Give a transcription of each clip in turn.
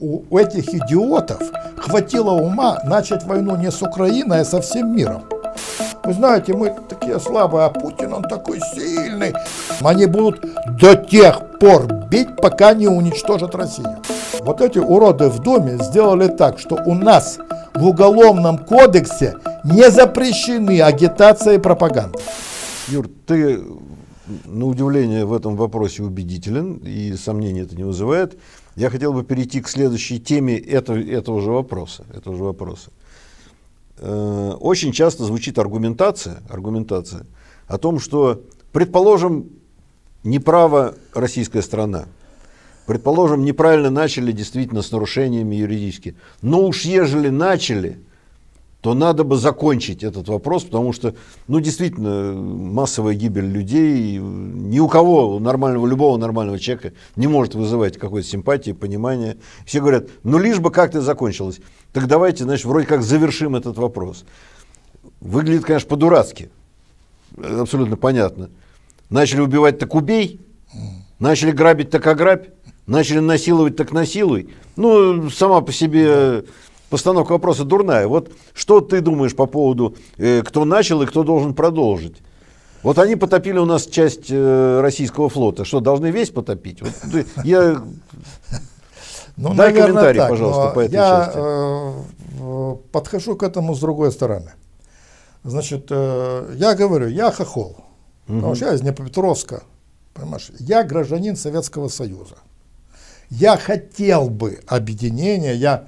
у, этих идиотов хватило ума начать войну не с Украиной, а со всем миром. Вы знаете, мы такие слабые, а Путин, он такой сильный. Они будут до тех пор бить, пока не уничтожат Россию. Вот эти уроды в Думе сделали так, что у нас в Уголовном кодексе не запрещены агитация и пропаганда. Юр, ты на удивление в этом вопросе убедителен, и сомнений это не вызывает. Я хотел бы перейти к следующей теме этого, этого же вопроса. Этого же вопроса. Э, очень часто звучит аргументация, аргументация о том, что, предположим, неправа российская страна, предположим, неправильно начали действительно с нарушениями юридически, но ну уж ежели начали – то надо бы закончить этот вопрос, потому что, ну, действительно, массовая гибель людей ни у кого, у нормального, любого нормального человека не может вызывать какой-то симпатии, понимания. Все говорят, ну, лишь бы как-то закончилось. Так давайте, значит, вроде как завершим этот вопрос. Выглядит, конечно, по-дурацки. Абсолютно понятно. Начали убивать, так убей. Начали грабить, так ограбь. Начали насиловать, так насилуй. Ну, сама по себе постановка вопроса дурная. Вот что ты думаешь по поводу, э, кто начал и кто должен продолжить? Вот они потопили у нас часть э, российского флота. Что, должны весь потопить? Вот, э, я... Ну, Дай комментарий, так, пожалуйста, по этой я, части. Э, подхожу к этому с другой стороны. Значит, э, я говорю, я хохол. Угу. Потому что я из Днепропетровска. Понимаешь? Я гражданин Советского Союза. Я хотел бы объединения, я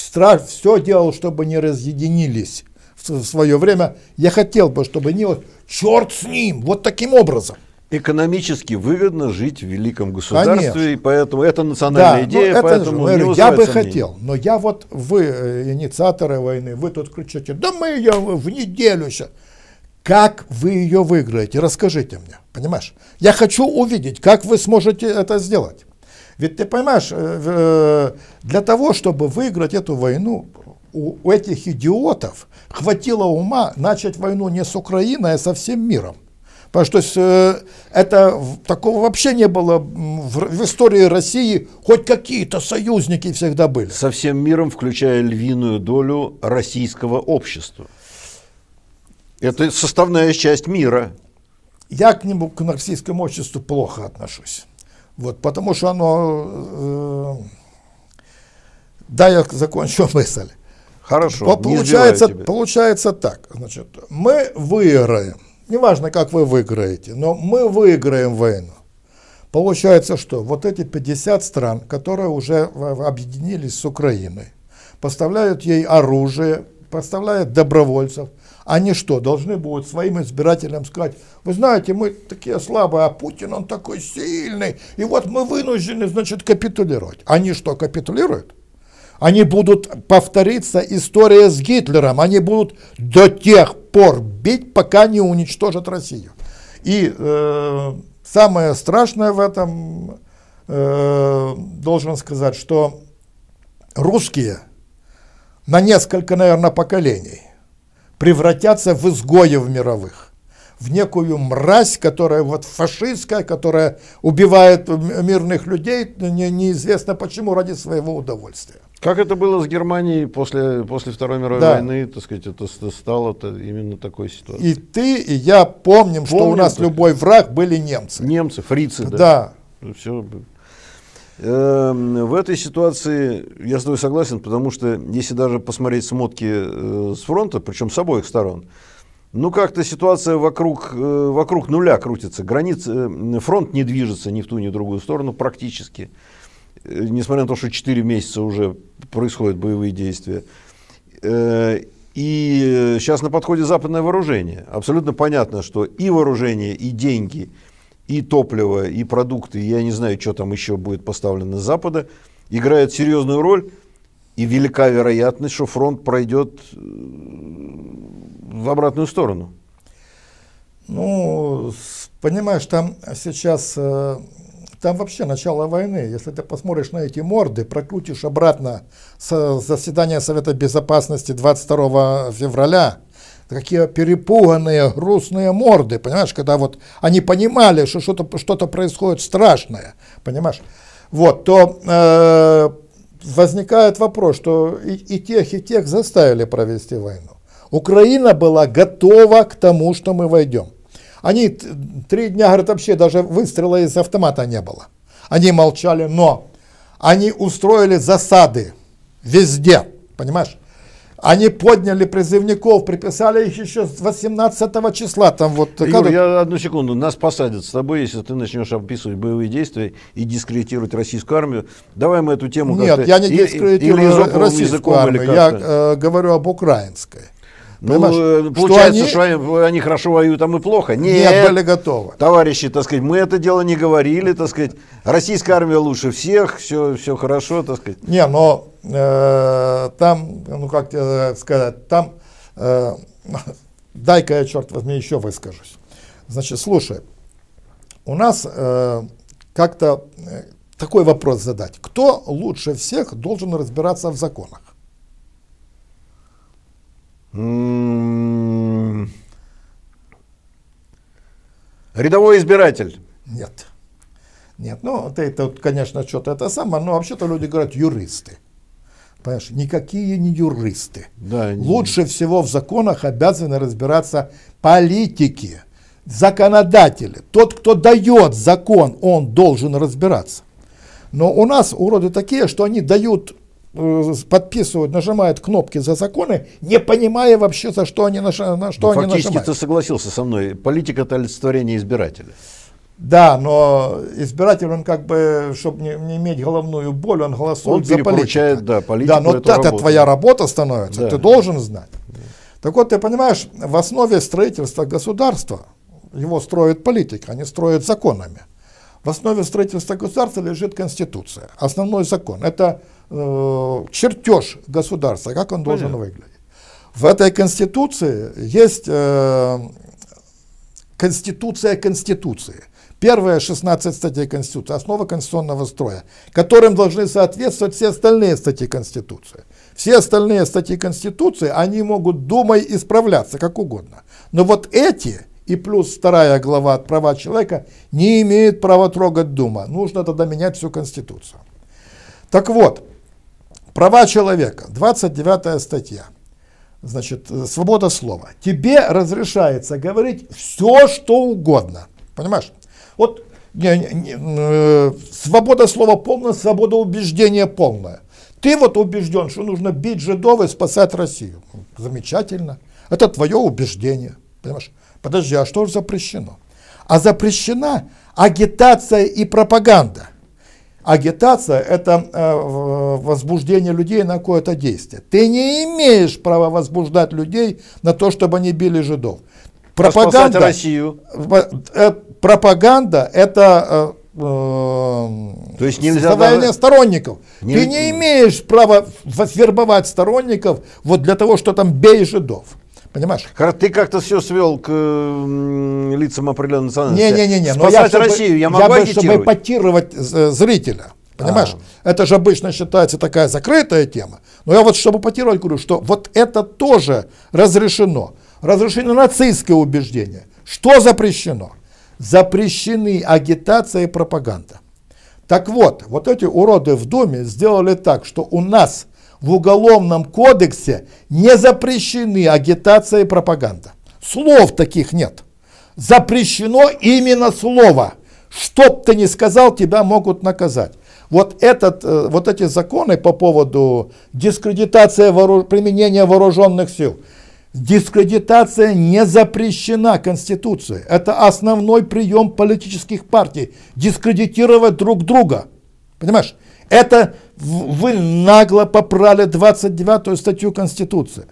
страх, все делал, чтобы не разъединились в свое время. Я хотел бы, чтобы не вот черт с ним, вот таким образом. Экономически выгодно жить в великом государстве, Конечно. и поэтому это национальная да, ну, идея, ну, это, поэтому говорю, я бы хотел, но я вот вы э, инициаторы войны, вы тут кричите, да мы ее в неделю еще. Как вы ее выиграете? Расскажите мне, понимаешь? Я хочу увидеть, как вы сможете это сделать. Ведь ты понимаешь, э, э, для того, чтобы выиграть эту войну, у этих идиотов хватило ума начать войну не с Украиной, а со всем миром. Потому что э, это, такого вообще не было в, в истории России. Хоть какие-то союзники всегда были. Со всем миром, включая львиную долю российского общества. Это составная часть мира. Я к нему, к российскому обществу, плохо отношусь. Вот, потому что оно, Э, да, я закончу мысль. Хорошо. По, получается, получается так. Значит, мы выиграем. Неважно, как вы выиграете, но мы выиграем войну. Получается, что вот эти 50 стран, которые уже объединились с Украиной, поставляют ей оружие, поставляют добровольцев, они что, должны будут своим избирателям сказать, вы знаете, мы такие слабые, а Путин, он такой сильный, и вот мы вынуждены, значит, капитулировать. Они что, капитулируют? Они будут повториться история с Гитлером, они будут до тех пор бить, пока не уничтожат Россию. И э, самое страшное в этом, э, должен сказать, что русские на несколько, наверное, поколений превратятся в изгоев мировых, в некую мразь, которая вот фашистская, которая убивает мирных людей, не, неизвестно почему, ради своего удовольствия. Как это было с Германией после, после Второй мировой да. войны, так сказать, это стало -то именно такой ситуацией. И ты, и я помним, помним что у нас так. любой враг были немцы. Немцы, фрицы, да. Да. Ну, Все Эм, в этой ситуации я с тобой согласен, потому что если даже посмотреть смотки э, с фронта, причем с обоих сторон, ну как-то ситуация вокруг, э, вокруг нуля крутится. Границы, э, фронт не движется ни в ту, ни в другую сторону практически. Несмотря на то, что 4 месяца уже происходят боевые действия. И сейчас на подходе западное вооружение. Абсолютно понятно, что и вооружение, и деньги – и топливо, и продукты, я не знаю, что там еще будет поставлено с Запада, играют серьезную роль, и велика вероятность, что фронт пройдет э, в обратную сторону. Ну, понимаешь, там сейчас, э, там вообще начало войны. Если ты посмотришь на эти морды, прокрутишь обратно заседания Совета Безопасности 22 февраля, такие перепуганные, грустные морды, понимаешь, когда вот они понимали, что что-то что происходит страшное, понимаешь, вот, то э, возникает вопрос, что и, и тех, и тех заставили провести войну. Украина была готова к тому, что мы войдем. Они три дня, говорят, вообще даже выстрела из автомата не было. Они молчали, но они устроили засады везде, понимаешь? Они подняли призывников, приписали их еще с 18 числа. Там вот, Юр, я одну секунду. Нас посадят с тобой, если ты начнешь описывать боевые действия и дискредитировать российскую армию. Давай мы эту тему Нет, я не дискредитирую российскую армию. Я э, говорю об украинской. ну, э, получается, что они, что они хорошо воюют, а мы плохо. Нет, нет, были готовы. Товарищи, так сказать, мы это дело не говорили, так сказать. Российская армия лучше всех, все, все хорошо, так сказать. Не, но Э, там, ну как тебе сказать, там, э, дай-ка я, черт возьми, еще выскажусь. Значит, слушай, у нас э, как-то э, такой вопрос задать. Кто лучше всех должен разбираться в законах? М-м-м. Рядовой избиратель. Нет. Нет, ну, ты, это, конечно, что-то это самое, но вообще-то люди говорят юристы. Понимаешь, никакие не юристы. Да, Лучше всего в законах обязаны разбираться политики, законодатели. Тот, кто дает закон, он должен разбираться. Но у нас уроды такие, что они дают, э, подписывают, нажимают кнопки за законы, не понимая вообще, за что они, на что ну, они фактически нажимают. Фактически ты согласился со мной. Политика – это олицетворение избирателя. Да, но избиратель, он как бы, чтобы не, не иметь головную боль, он голосует он за политика. да, политику. Да, но это работу. твоя работа становится, да. ты должен знать. Да. Так вот, ты понимаешь, в основе строительства государства, его строит политика, они строят законами. В основе строительства государства лежит Конституция, основной закон. Это э, чертеж государства, как он должен выглядеть. В этой Конституции есть э, Конституция Конституции. Первая 16 статей Конституции, основа конституционного строя, которым должны соответствовать все остальные статьи Конституции. Все остальные статьи Конституции, они могут думой исправляться, как угодно. Но вот эти и плюс вторая глава от права человека не имеют права трогать Дума. Нужно тогда менять всю Конституцию. Так вот, права человека, 29 статья значит, э, свобода слова. Тебе разрешается говорить все, что угодно. Понимаешь? Вот не, не, э, свобода слова полная, свобода убеждения полная. Ты вот убежден, что нужно бить жидов и спасать Россию. Замечательно. Это твое убеждение. Понимаешь? Подожди, а что же запрещено? А запрещена агитация и пропаганда. Агитация – это э, возбуждение людей на какое-то действие. Ты не имеешь права возбуждать людей на то, чтобы они били жидов пропаганда, Россию. Э, пропаганда это э, э, то есть нельзя составление даже... сторонников. Не... Ты не имеешь права вербовать сторонников вот для того, что там бей жидов. Понимаешь? Ты как-то все свел к э, лицам определенной национальности. Не-не-не. Спасать я, Россию чтобы, я могу я бы, чтобы эпатировать зрителя. Понимаешь? А. Это же обычно считается такая закрытая тема. Но я вот чтобы эпатировать говорю, что вот это тоже разрешено. Разрешено нацистское убеждение. Что запрещено? Запрещены агитация и пропаганда. Так вот, вот эти уроды в Думе сделали так, что у нас в Уголовном кодексе не запрещены агитация и пропаганда. Слов таких нет. Запрещено именно слово. Что бы ты ни сказал, тебя могут наказать. Вот, этот, э, вот эти законы по поводу дискредитации вооруж... применения вооруженных сил – Дискредитация не запрещена Конституцией. Это основной прием политических партий. Дискредитировать друг друга. Понимаешь? Это вы нагло попрали 29-ю статью Конституции.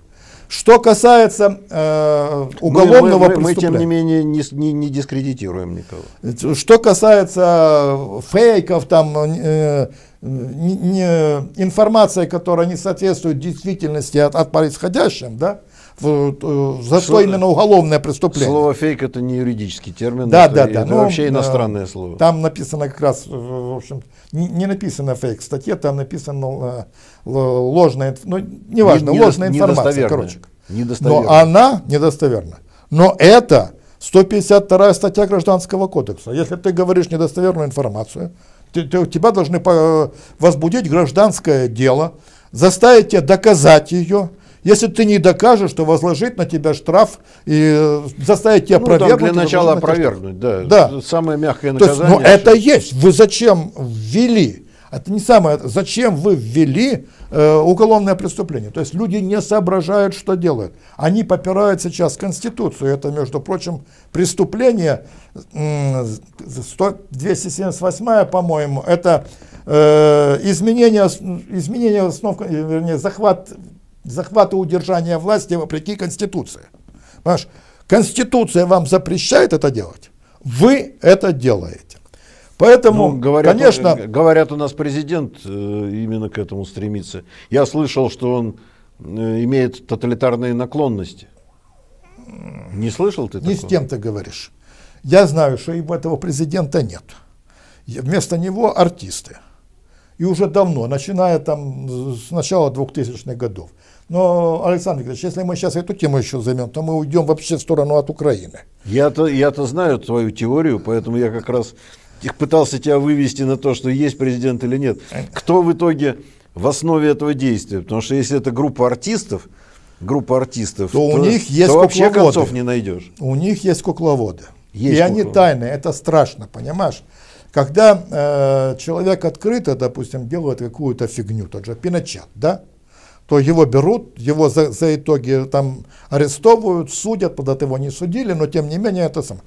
Что касается э, уголовного мы, мы, мы, преступления. Мы, тем не менее, не, не, не дискредитируем никого. Что касается фейков, там, э, не, не, информация, которая не соответствует действительности от, от происходящим, да, Э, э, за что именно уголовное преступление. Слово фейк это не юридический термин, да, это, да, да. это ну, вообще иностранное слово. Там написано как раз, э, в общем, не, не написано фейк в статье, там написано ложная, ну, неважно, не, ложная не, информация, короче. Недостоверна. Но она недостоверна. Но это 152 статья Гражданского кодекса. Если ты говоришь недостоверную информацию, тебя должны возбудить гражданское дело, заставить тебя доказать ее, если ты не докажешь, что возложить на тебя штраф и э, заставить тебя ну, провернуть. для начала опровергнуть, да. да. Самое мягкое ну, наказание. есть, но это есть. Вы зачем ввели? Это не самое. Зачем вы ввели э, уголовное преступление? То есть люди не соображают, что делают. Они попирают сейчас Конституцию. Это, между прочим, преступление э, 100, 278, по-моему. Это э, изменение, изменение основ, вернее, захват захвата удержания власти вопреки Конституции. Понимаешь? Конституция вам запрещает это делать, вы это делаете. Поэтому, ну, говорят, конечно... Он, говорят, у нас президент э, именно к этому стремится. Я слышал, что он э, имеет тоталитарные наклонности. Не слышал ты Не такого? с тем ты говоришь. Я знаю, что и у этого президента нет. Вместо него артисты и уже давно, начиная там с начала 2000-х годов. Но, Александр Викторович, если мы сейчас эту тему еще займем, то мы уйдем вообще в сторону от Украины. Я-то я -то знаю твою теорию, поэтому я как раз пытался тебя вывести на то, что есть президент или нет. Кто в итоге в основе этого действия? Потому что если это группа артистов, группа артистов, то, то у них есть то вообще кукловоды. концов не найдешь. У них есть кукловоды. Есть и кукловоды. они тайные, это страшно, понимаешь? Когда э, человек открыто, допустим, делает какую-то фигню, тот же Пиночет, да, то его берут, его за, за итоги там арестовывают, судят, под это его не судили, но тем не менее это сам.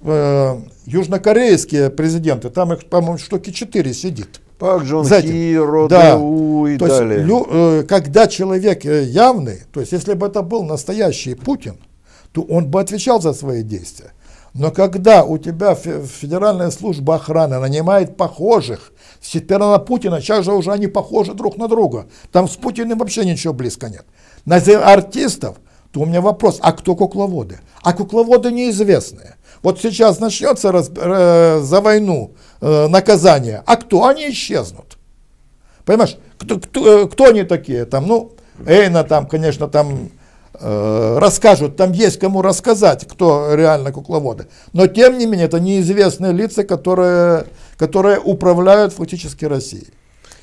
Э, южнокорейские президенты, там их, по-моему, штуки 4 сидит. Пак Джон Знаете, Хи, Ро да. Дэу и то далее. Есть, лю, э, когда человек э, явный, то есть если бы это был настоящий Путин, то он бы отвечал за свои действия. Но когда у тебя Федеральная служба охраны нанимает похожих, теперь на Путина, сейчас же уже они похожи друг на друга. Там с Путиным вообще ничего близко нет. На артистов, то у меня вопрос, а кто кукловоды? А кукловоды неизвестные. Вот сейчас начнется раз, э, за войну э, наказание, а кто? Они исчезнут. Понимаешь, кто, кто, э, кто они такие? Там, ну, Эйна там, конечно, там Э, расскажут, там есть кому рассказать, кто реально кукловоды. Но тем не менее, это неизвестные лица, которые, которые управляют фактически Россией.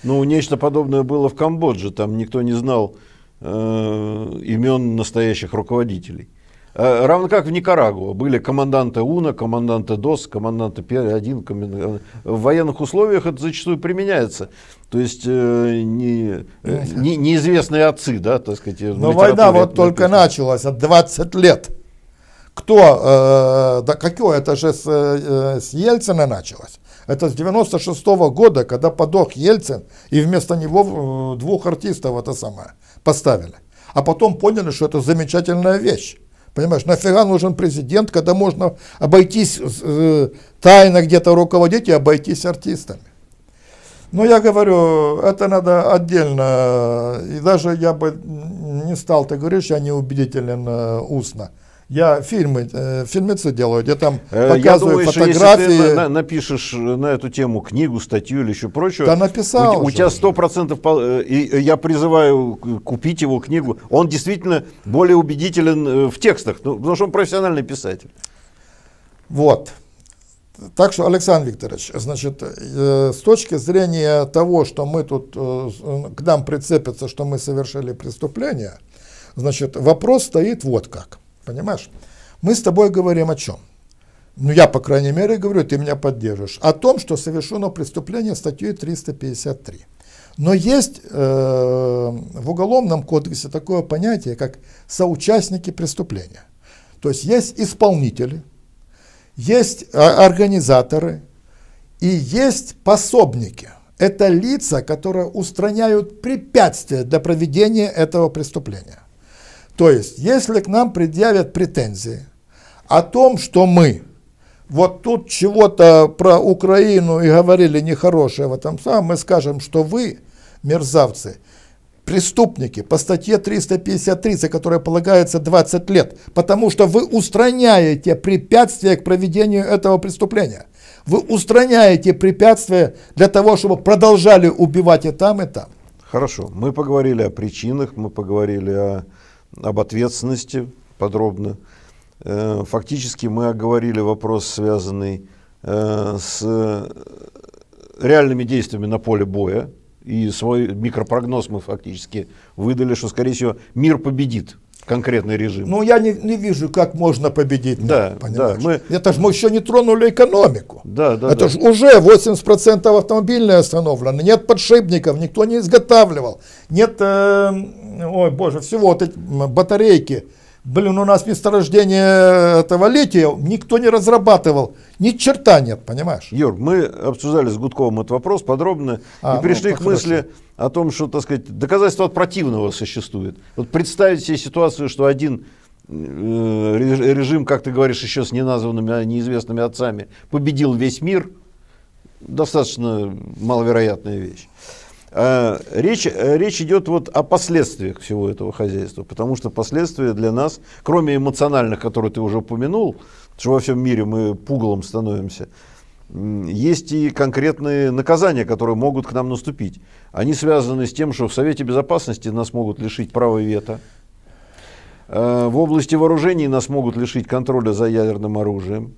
Ну, нечто подобное было в Камбодже, там никто не знал э, имен настоящих руководителей. Э, равно как в Никарагуа были команданты УНА, команданты ДОС, команданты П-1. Команд... Э, в военных условиях это зачастую применяется. То есть э, не, э, не, неизвестные отцы, да, так сказать. Но война вот написано. только началась, от 20 лет. Кто, э, да какое, это же с, э, с Ельцина началось. Это с 96 -го года, когда подох Ельцин, и вместо него э, двух артистов это самое поставили. А потом поняли, что это замечательная вещь. Понимаешь, нафига нужен президент, когда можно обойтись э, тайно где-то руководить и обойтись артистами. Но я говорю, это надо отдельно, и даже я бы не стал, ты говоришь, я неубедителен э, устно. Я фильмы, э, фильмецы делаю, где там показываю э, я думаю, фотографии. Что если ты напишешь э, на эту тему книгу, статью или еще прочее. Да написал. У, у тебя сто процентов. Э, и я призываю купить его книгу. Он действительно более убедителен в текстах, ну, потому что он профессиональный писатель. Вот. Так что, Александр Викторович, значит, с точки зрения того, что мы тут к нам прицепятся, что мы совершили преступление, значит, вопрос стоит вот как. Понимаешь? Мы с тобой говорим о чем? Ну, я, по крайней мере, говорю, ты меня поддержишь. О том, что совершено преступление статьей 353. Но есть э, в Уголовном кодексе такое понятие, как соучастники преступления. То есть есть исполнители, есть а, организаторы и есть пособники. Это лица, которые устраняют препятствия для проведения этого преступления. То есть, если к нам предъявят претензии о том, что мы вот тут чего-то про Украину и говорили нехорошее в этом самом, мы скажем, что вы, мерзавцы, преступники по статье 353, за которой полагается 20 лет, потому что вы устраняете препятствия к проведению этого преступления. Вы устраняете препятствия для того, чтобы продолжали убивать и там, и там. Хорошо, мы поговорили о причинах, мы поговорили о об ответственности подробно. Э, фактически мы оговорили вопрос, связанный э, с э, реальными действиями на поле боя. И свой микропрогноз мы фактически выдали, что, скорее всего, мир победит конкретный режим. Ну, я не, не вижу, как можно победить. Да, ну, да. Мы... Это же мы еще не тронули экономику. Да, да, Это да. же уже 80% автомобильной остановлено, нет подшипников, никто не изготавливал, нет, э, ой, боже, всего вот эти батарейки Блин, ну, у нас месторождение этого лития никто не разрабатывал. Ни черта нет, понимаешь? Юр, мы обсуждали с Гудковым этот вопрос подробно а, и пришли ну, к мысли о том, что, так сказать, доказательство от противного существует. Вот представить себе ситуацию, что один э, режим, как ты говоришь, еще с неназванными, а, неизвестными отцами, победил весь мир, достаточно маловероятная вещь. А, речь, э, речь идет вот о последствиях всего этого хозяйства, потому что последствия для нас, кроме эмоциональных, которые ты уже упомянул, что во всем мире мы пугалом становимся, есть и конкретные наказания, которые могут к нам наступить. Они связаны с тем, что в Совете Безопасности нас могут лишить права вето, а, в области вооружений нас могут лишить контроля за ядерным оружием,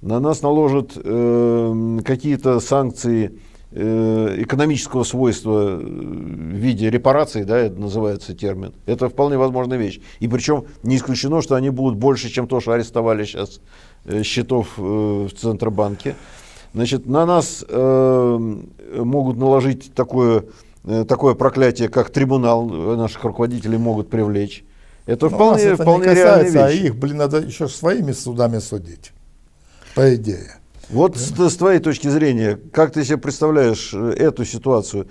на нас наложат эм, какие-то санкции, Э, экономического свойства э, в виде репараций, да, это называется термин, это вполне возможная вещь. И причем не исключено, что они будут больше, чем то, что арестовали сейчас э, счетов в Центробанке. Значит, на нас могут наложить такое, такое проклятие, как трибунал наших руководителей могут привлечь. Это Но вполне, это вполне не касается, реальная а вещь. А их, блин, надо еще своими судами судить, по идее. Вот да. с, с твоей точки зрения, как ты себе представляешь э, эту ситуацию?